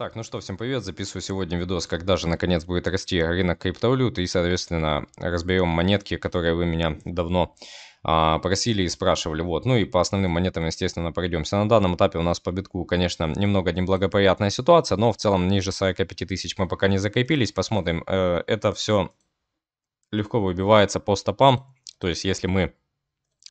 Так, ну что, всем привет, записываю сегодня видос, когда же наконец будет расти рынок криптовалюты и, соответственно, разберем монетки, которые вы меня давно а, просили и спрашивали. Вот, ну и по основным монетам, естественно, пройдемся. На данном этапе у нас по битку, конечно, немного неблагоприятная ситуация, но в целом ниже 45 тысяч мы пока не закрепились, посмотрим. Э, это все легко выбивается по стопам, то есть если мы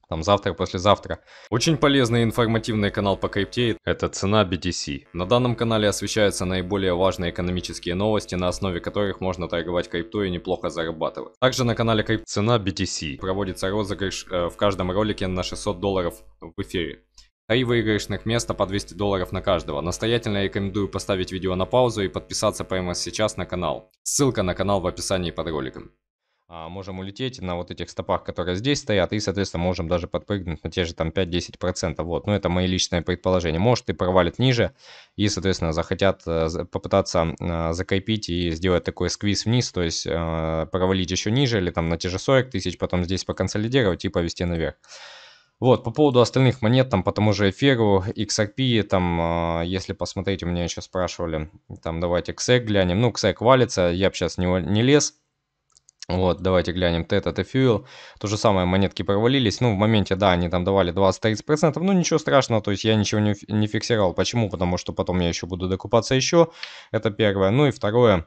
там завтра, послезавтра. Очень полезный и информативный канал по крипте – это цена BTC. На данном канале освещаются наиболее важные экономические новости, на основе которых можно торговать крипто и неплохо зарабатывать. Также на канале Крип Цена BTC проводится розыгрыш э, в каждом ролике на 600 долларов в эфире. Три выигрышных места по 200 долларов на каждого. Настоятельно рекомендую поставить видео на паузу и подписаться прямо сейчас на канал. Ссылка на канал в описании под роликом. А, можем улететь на вот этих стопах, которые здесь стоят, и, соответственно, можем даже подпрыгнуть на те же там 5-10%. Вот, но ну, это мои личные предположения. Может, и провалит ниже, и, соответственно, захотят э, попытаться э, закрепить и сделать такой сквиз вниз, то есть э, провалить еще ниже или там на те же 40 тысяч, потом здесь поконсолидировать и повести наверх. Вот, по поводу остальных монет, там, по тому же эфиру, XRP, там, э, если посмотреть, у меня еще спрашивали, там, давайте XEC глянем. Ну, XEC валится, я бы сейчас не, не лез, вот, давайте глянем, TET это То же самое, монетки провалились. Ну, в моменте, да, они там давали 20-30%, ну, ничего страшного, то есть я ничего не, не фиксировал. Почему? Потому что потом я еще буду докупаться еще, это первое. Ну и второе,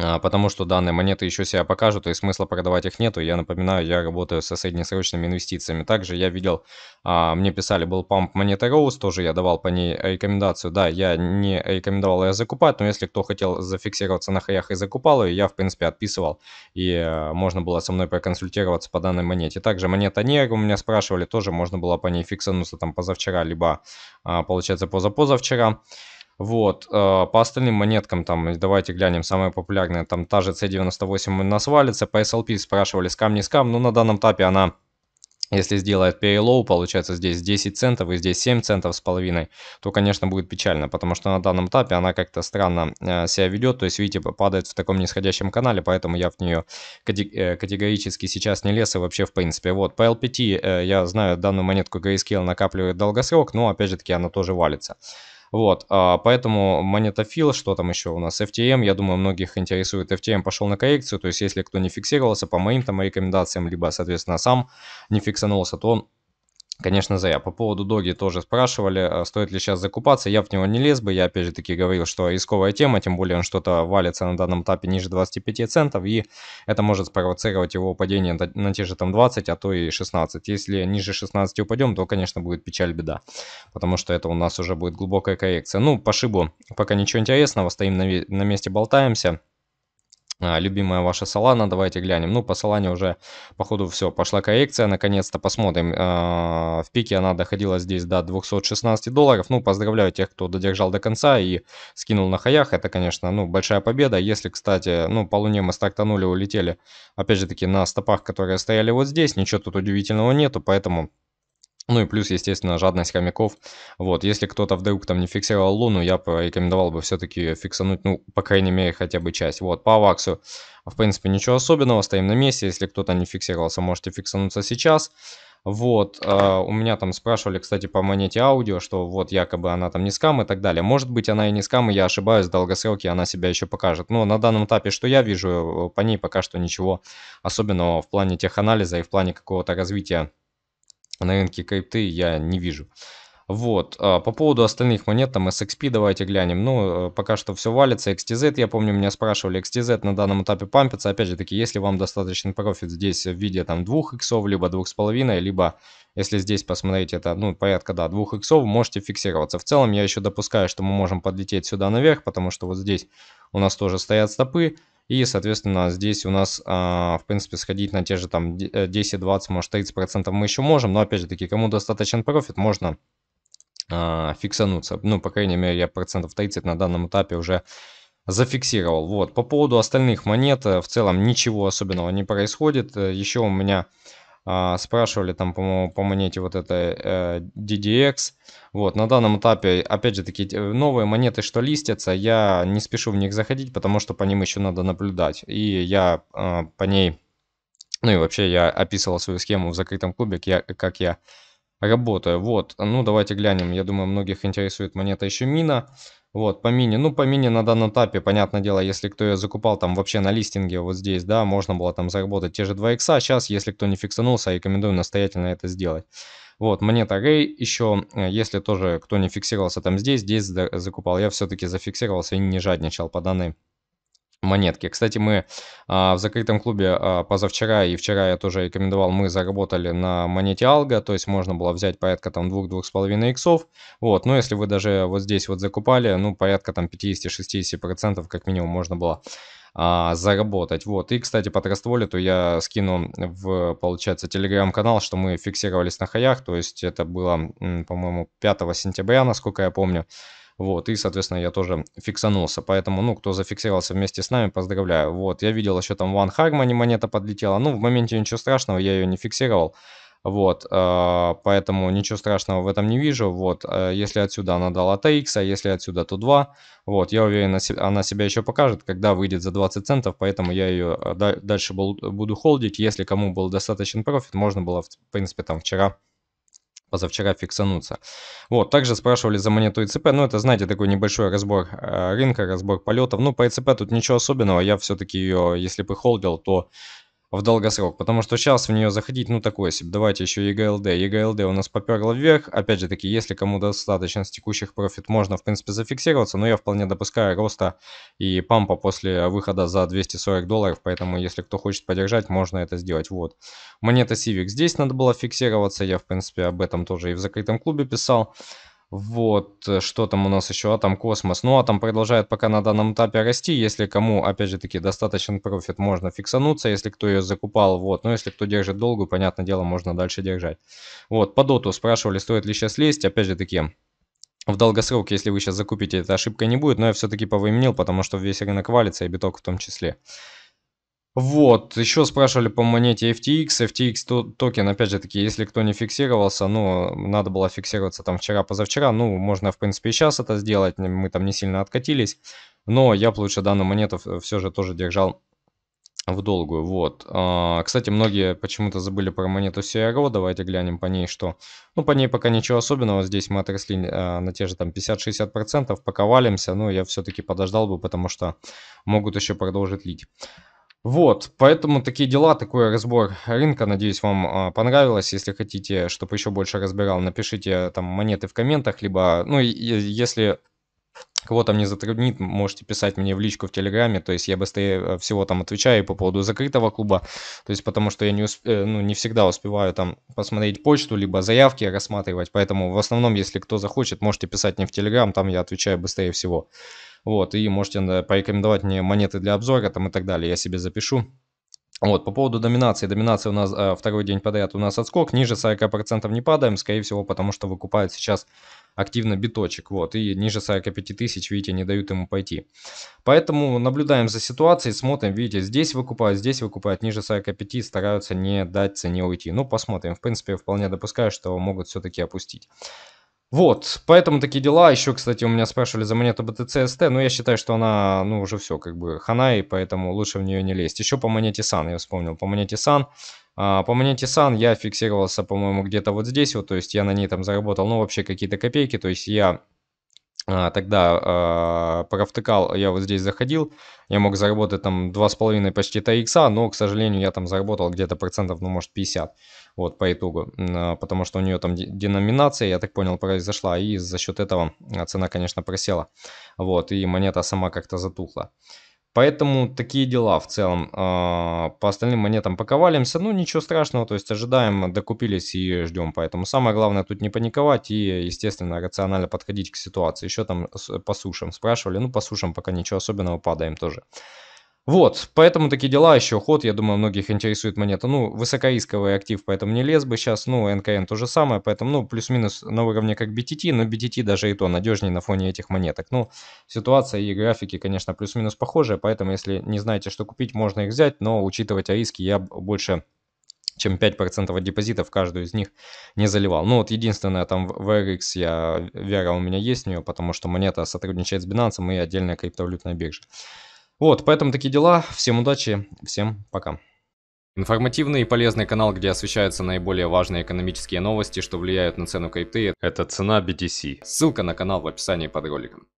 а, потому что данные монеты еще себя покажут, и смысла продавать их нету. Я напоминаю, я работаю со среднесрочными инвестициями. Также я видел, а, мне писали, был памп монеты Rose, тоже я давал по ней рекомендацию. Да, я не рекомендовал ее закупать, но если кто хотел зафиксироваться на хаях и закупал ее, я, в принципе, отписывал, и э, можно было со мной проконсультироваться по данной монете. Также монета Нер у меня спрашивали, тоже можно было по ней фиксануться там позавчера, либо, а, получается, позапозавчера. позавчера вот, э, по остальным монеткам там, давайте глянем, самая популярная там та же C98 на свалится по SLP спрашивали, скам не скам, но на данном этапе она если сделает перелоу, получается здесь 10 центов и здесь 7 центов с половиной, то, конечно, будет печально, потому что на данном этапе она как-то странно э, себя ведет, то есть, видите, падает в таком нисходящем канале, поэтому я в нее э, категорически сейчас не лез и вообще в принципе. Вот, по LPT я знаю, данную монетку Grayscale накапливает долгосрок, но, опять же таки, она тоже валится. Вот, а, поэтому монетофил, что там еще у нас, FTM, я думаю, многих интересует FTM, пошел на коррекцию, то есть если кто не фиксировался по моим там рекомендациям, либо, соответственно, сам не фиксанулся, то он Конечно, зря. По поводу Доги тоже спрашивали, а стоит ли сейчас закупаться. Я в него не лез бы. Я, опять же таки, говорил, что исковая тема, тем более он что-то валится на данном этапе ниже 25 центов, и это может спровоцировать его падение на те же там 20, а то и 16. Если ниже 16 упадем, то, конечно, будет печаль, беда, потому что это у нас уже будет глубокая коррекция. Ну, по шибу пока ничего интересного, стоим на, на месте, болтаемся. А, любимая ваша Solana, давайте глянем. Ну, по Solana уже, походу, все, пошла коррекция, наконец-то посмотрим. А, в пике она доходила здесь до 216 долларов. Ну, поздравляю тех, кто додержал до конца и скинул на хаях. Это, конечно, ну, большая победа. Если, кстати, ну, по луне мы стартанули, улетели, опять же таки, на стопах, которые стояли вот здесь, ничего тут удивительного нету, поэтому... Ну и плюс, естественно, жадность хомяков. Вот, если кто-то вдруг там не фиксировал луну, я порекомендовал бы все-таки фиксануть, ну, по крайней мере, хотя бы часть. Вот, по аваксу, а, в принципе, ничего особенного, стоим на месте. Если кто-то не фиксировался, можете фиксануться сейчас. Вот, э, у меня там спрашивали, кстати, по монете аудио, что вот якобы она там не скам и так далее. Может быть, она и не скам, и я ошибаюсь, в долгосроке она себя еще покажет. Но на данном этапе, что я вижу, э, по ней пока что ничего особенного в плане теханализа и в плане какого-то развития на рынке крипты я не вижу вот, а, по поводу остальных монет, там SXP давайте глянем, ну, э, пока что все валится, XTZ, я помню, меня спрашивали, XTZ на данном этапе пампится, опять же таки, если вам достаточно профит здесь в виде там двух иксов, либо двух с половиной, либо, если здесь посмотреть, это, ну, порядка, да, двух иксов, можете фиксироваться. В целом, я еще допускаю, что мы можем подлететь сюда наверх, потому что вот здесь у нас тоже стоят стопы, и, соответственно, здесь у нас, а, в принципе, сходить на те же там 10, 20, э, может 30% мы еще можем. Но, опять же таки, кому достаточен профит, можно а, фиксануться. Ну, по крайней мере, я процентов 30 на данном этапе уже зафиксировал. Вот. По поводу остальных монет э, в целом ничего особенного не происходит. Э, еще у меня а, спрашивали там, по-моему, по монете вот этой э, DDX. Вот, на данном этапе, опять же таки, э, новые монеты, что листятся, я не спешу в них заходить, потому что по ним еще надо наблюдать. И я э, по ней, ну и вообще я описывал свою схему в закрытом клубе, как я, как я работаю. Вот, ну давайте глянем. Я думаю, многих интересует монета еще мина. Вот, по мине. Ну, по мине на данном этапе, понятное дело, если кто ее закупал там вообще на листинге вот здесь, да, можно было там заработать те же 2 икса. Сейчас, если кто не фиксанулся, рекомендую настоятельно это сделать. Вот, монета Рэй еще, э, если тоже кто не фиксировался там здесь, здесь закупал, я все-таки зафиксировался и не жадничал по данной монетки. Кстати, мы а, в закрытом клубе а, позавчера и вчера я тоже рекомендовал, мы заработали на монете Алга, то есть можно было взять порядка там 2-2,5 иксов. Вот, но если вы даже вот здесь вот закупали, ну порядка там 50-60% как минимум можно было а, заработать. Вот. И, кстати, по то я скину в, получается, телеграм-канал, что мы фиксировались на хаях, то есть это было, по-моему, 5 сентября, насколько я помню. Вот, и, соответственно, я тоже фиксанулся. Поэтому, ну, кто зафиксировался вместе с нами, поздравляю. Вот, я видел еще там One Хармони монета подлетела. Ну, в моменте ничего страшного, я ее не фиксировал. Вот, а, поэтому ничего страшного в этом не вижу. Вот, а, если отсюда она дала TX, а если отсюда, то 2. Вот, я уверен, она себя еще покажет, когда выйдет за 20 центов, поэтому я ее а, дальше буду холдить. Если кому был достаточен профит, можно было, в принципе, там вчера позавчера фиксануться. Вот, также спрашивали за монету ИЦП, ну это, знаете, такой небольшой разбор э, рынка, разбор полетов. Ну, по ИЦП тут ничего особенного, я все-таки ее, если бы холдил, то в долгосрок, потому что сейчас в нее заходить, ну, такое себе. Давайте еще EGLD, EGLD у нас поперло вверх. Опять же таки, если кому достаточно с текущих профит, можно, в принципе, зафиксироваться, но я вполне допускаю роста и пампа после выхода за 240 долларов, поэтому, если кто хочет поддержать, можно это сделать. Вот. Монета Civic. Здесь надо было фиксироваться, я, в принципе, об этом тоже и в закрытом клубе писал. Вот, э, что там у нас еще? а там Космос. Ну, а там продолжает пока на данном этапе расти. Если кому, опять же таки, достаточен профит, можно фиксануться. Если кто ее закупал, вот. Но ну, если кто держит долгую, понятное дело, можно дальше держать. Вот, по доту спрашивали, стоит ли сейчас лезть. Опять же таки, в долгосрок. если вы сейчас закупите, это ошибка не будет. Но я все-таки повыменил, потому что весь рынок валится, и биток в том числе. Вот, еще спрашивали по монете FTX. FTX токен, опять же таки, если кто не фиксировался, ну, надо было фиксироваться там вчера-позавчера. Ну, можно, в принципе, и сейчас это сделать. Мы там не сильно откатились. Но я бы лучше данную монету все же тоже держал в долгую. Вот. А, кстати, многие почему-то забыли про монету CRO. Давайте глянем по ней, что... Ну, по ней пока ничего особенного. Здесь мы отросли а, на те же там 50-60%. Пока валимся, но я все-таки подождал бы, потому что могут еще продолжить лить. Вот, поэтому такие дела, такой разбор рынка. Надеюсь, вам а, понравилось. Если хотите, чтобы еще больше разбирал, напишите э, там монеты в комментах, либо, ну, если кого там не затруднит, можете писать мне в личку в Телеграме, то есть я быстрее э, всего там отвечаю по поводу закрытого клуба, то есть потому что я не, усп... Э, ну, не всегда успеваю там посмотреть почту, либо заявки рассматривать, поэтому в основном, если кто захочет, можете писать мне в Телеграм, там я отвечаю быстрее всего. Вот, и можете порекомендовать мне монеты для обзора там и так далее, я себе запишу. Вот, по поводу доминации. Доминация у нас э, второй день подряд у нас отскок. Ниже 40% не падаем, скорее всего, потому что выкупают сейчас активно биточек, вот, и ниже 45 тысяч, видите, не дают ему пойти. Поэтому наблюдаем за ситуацией, смотрим, видите, здесь выкупают, здесь выкупают, ниже 45, стараются не дать цене уйти. Ну, посмотрим, в принципе, вполне допускаю, что могут все-таки опустить. Вот, поэтому такие дела. Еще, кстати, у меня спрашивали за монету BTCST, но я считаю, что она, ну, уже все, как бы, хана, и поэтому лучше в нее не лезть. Еще по монете Сан, я вспомнил, по монете Сан. А, по монете Сан я фиксировался, по-моему, где-то вот здесь вот, то есть я на ней там заработал, ну, вообще какие-то копейки, то есть я а, тогда э, а, профтыкал, я вот здесь заходил, я мог заработать там 2,5 почти 3 но, к сожалению, я там заработал где-то процентов, ну, может, 50, вот, по итогу, э, потому что у нее там деноминация, я так понял, произошла, и за счет этого цена, конечно, просела, вот, и монета сама как-то затухла. Поэтому такие дела в целом. А, по остальным монетам пока валимся. Ну, ничего страшного, то есть ожидаем, докупились и ждем. Поэтому самое главное тут не паниковать и, естественно, рационально подходить к ситуации. Еще там по сушам спрашивали. Ну, по сушам пока ничего особенного, падаем тоже. Вот, поэтому такие дела, еще ход, я думаю, многих интересует монета. Ну, высокоисковый актив, поэтому не лез бы сейчас, ну, НКН то же самое, поэтому, ну, плюс-минус на уровне как BTT, но BTT даже и то надежнее на фоне этих монеток. Ну, ситуация и графики, конечно, плюс-минус похожие, поэтому, если не знаете, что купить, можно их взять, но учитывать риски я больше чем 5% депозита в каждую из них не заливал. Ну вот единственное, там в RX я, вера у меня есть в нее, потому что монета сотрудничает с Binance и отдельная криптовалютная биржа. Вот, поэтому такие дела. Всем удачи, всем пока. Информативный и полезный канал, где освещаются наиболее важные экономические новости, что влияют на цену крипты, это цена BTC. Ссылка на канал в описании под роликом.